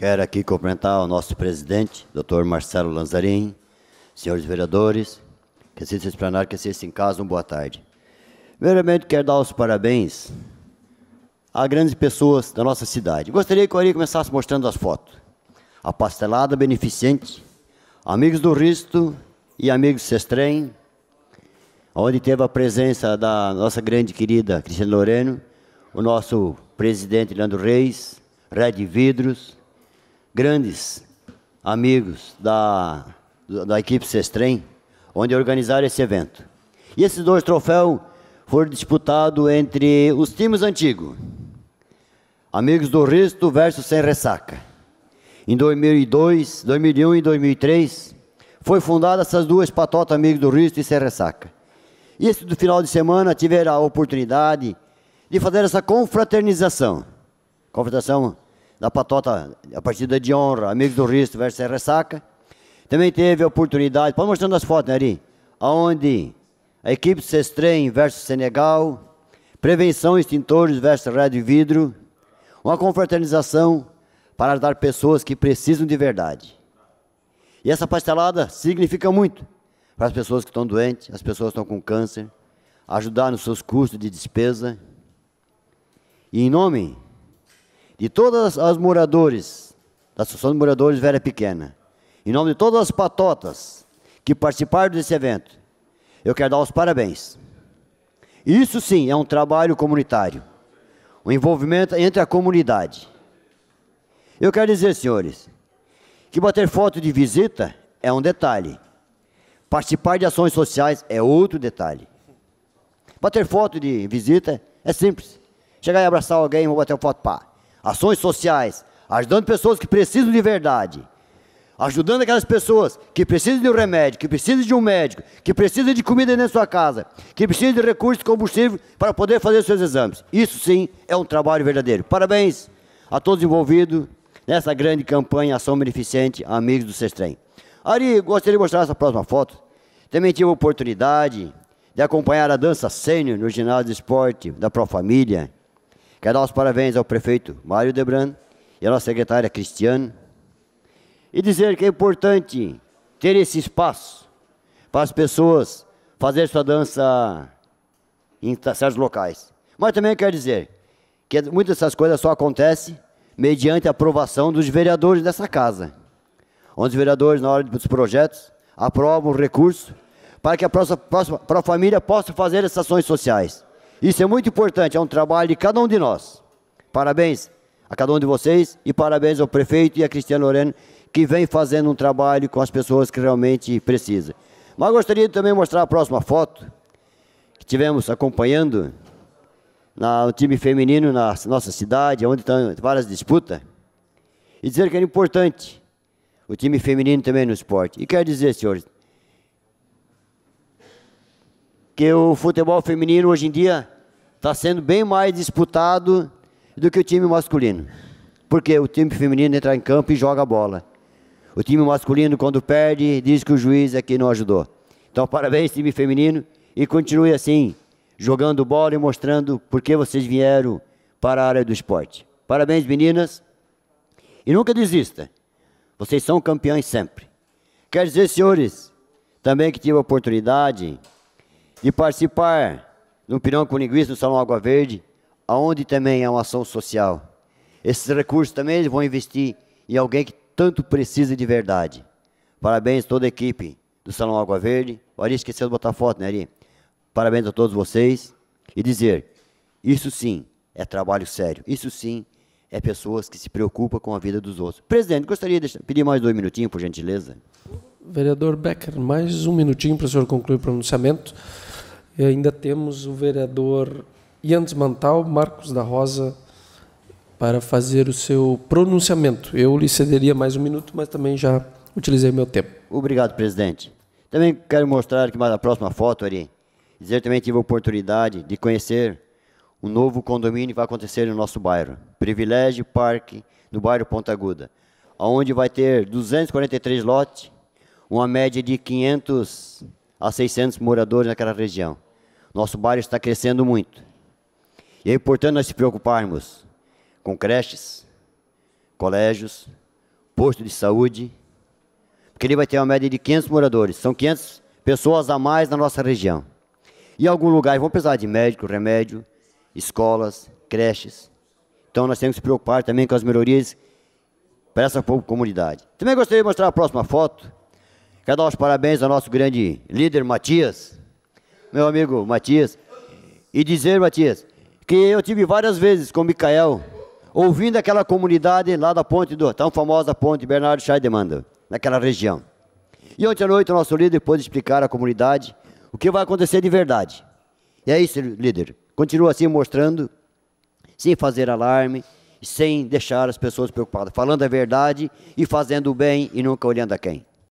Quero aqui cumprimentar o nosso presidente, Dr. Marcelo Lanzarin, senhores vereadores, que assistem esse plenário, que assistem em casa, uma boa tarde. Primeiramente, quero dar os parabéns a grandes pessoas da nossa cidade. Gostaria que o Ari começasse mostrando as fotos. A Pastelada Beneficente, Amigos do Risto e Amigos Sestrem, onde teve a presença da nossa grande querida Cristiane Loreno, o nosso presidente Leandro Reis, Red Vidros, grandes amigos da, da equipe Sestrem, onde organizaram esse evento. E esses dois troféus foram disputados entre os times antigos, Amigos do Risto versus Sem Ressaca. Em 2002, 2001 e 2003, foi fundada essas duas patotas Amigos do Risto e Sem Ressaca. E esse do final de semana tiveram a oportunidade de fazer essa confraternização. Confraternização da patota, a partida de honra, amigo do Risto versus Ressaca. Também teve a oportunidade, pode mostrando as fotos, né, Ari? Onde a equipe Sestrem versus Senegal, Prevenção Extintores versus Rádio e Vidro, uma confraternização para ajudar pessoas que precisam de verdade. E essa pastelada significa muito para as pessoas que estão doentes, as pessoas que estão com câncer, ajudar nos seus custos de despesa. E em nome de todas as moradores, da Associação de Moradores Velha Pequena, em nome de todas as patotas que participaram desse evento, eu quero dar os parabéns. Isso sim é um trabalho comunitário, um envolvimento entre a comunidade. Eu quero dizer, senhores, que bater foto de visita é um detalhe, participar de ações sociais é outro detalhe. Bater foto de visita é simples. Chegar e abraçar alguém, vou bater foto, pá ações sociais, ajudando pessoas que precisam de verdade, ajudando aquelas pessoas que precisam de um remédio, que precisam de um médico, que precisam de comida dentro da sua casa, que precisam de recursos combustível para poder fazer seus exames. Isso sim é um trabalho verdadeiro. Parabéns a todos envolvidos nessa grande campanha Ação Beneficente Amigos do Sestrem. Ari, gostaria de mostrar essa próxima foto. Também tive a oportunidade de acompanhar a dança sênior no ginásio de esporte da Pro Família, Quero dar os parabéns ao prefeito Mário Debran e à nossa secretária Cristiane e dizer que é importante ter esse espaço para as pessoas fazer sua dança em certos locais. Mas também quero dizer que muitas dessas coisas só acontecem mediante a aprovação dos vereadores dessa casa, onde os vereadores, na hora dos projetos, aprovam o recurso para que a, próxima, próxima, para a família possa fazer essas ações sociais. Isso é muito importante, é um trabalho de cada um de nós. Parabéns a cada um de vocês e parabéns ao prefeito e a Cristiano Loreno, que vem fazendo um trabalho com as pessoas que realmente precisam. Mas gostaria de também mostrar a próxima foto, que tivemos acompanhando na, o time feminino na nossa cidade, onde estão várias disputas, e dizer que é importante o time feminino também no esporte. E quero dizer, senhores, que o futebol feminino hoje em dia está sendo bem mais disputado do que o time masculino. Porque o time feminino entra em campo e joga a bola. O time masculino, quando perde, diz que o juiz é que não ajudou. Então, parabéns, time feminino, e continue assim, jogando bola e mostrando por que vocês vieram para a área do esporte. Parabéns, meninas, e nunca desista. Vocês são campeões sempre. Quer dizer, senhores, também que tive a oportunidade de participar do Pirão com Linguiça no Salão Água Verde, aonde também é uma ação social. Esses recursos também eles vão investir em alguém que tanto precisa de verdade. Parabéns a toda a equipe do Salão Água Verde. O Ari esqueceu de botar foto, né, Ari? Parabéns a todos vocês. E dizer, isso sim é trabalho sério. Isso sim é pessoas que se preocupam com a vida dos outros. Presidente, gostaria de pedir mais dois minutinhos, por gentileza. Vereador Becker, mais um minutinho para o senhor concluir o pronunciamento. E ainda temos o vereador Yandes Mantal, Marcos da Rosa, para fazer o seu pronunciamento. Eu lhe cederia mais um minuto, mas também já utilizei meu tempo. Obrigado, presidente. Também quero mostrar que mais a próxima foto, Ari, dizer também tive a oportunidade de conhecer o um novo condomínio que vai acontecer no nosso bairro, Privilégio Parque, no bairro Ponta Aguda, onde vai ter 243 lotes, uma média de 500 a 600 moradores naquela região. Nosso bairro está crescendo muito. E é importante nós se preocuparmos com creches, colégios, posto de saúde, porque ele vai ter uma média de 500 moradores. São 500 pessoas a mais na nossa região. E em algum lugar vão precisar de médico, remédio, escolas, creches. Então nós temos que se preocupar também com as melhorias para essa comunidade. Também gostaria de mostrar a próxima foto. Quero dar os parabéns ao nosso grande líder Matias, meu amigo Matias, e dizer, Matias, que eu tive várias vezes com o Micael, ouvindo aquela comunidade lá da ponte, do, tão famosa ponte Bernardo Scheidemanda, naquela região. E ontem à noite o nosso líder pôde explicar à comunidade o que vai acontecer de verdade. E é isso, líder. Continua assim mostrando, sem fazer alarme, sem deixar as pessoas preocupadas, falando a verdade e fazendo o bem e nunca olhando a quem.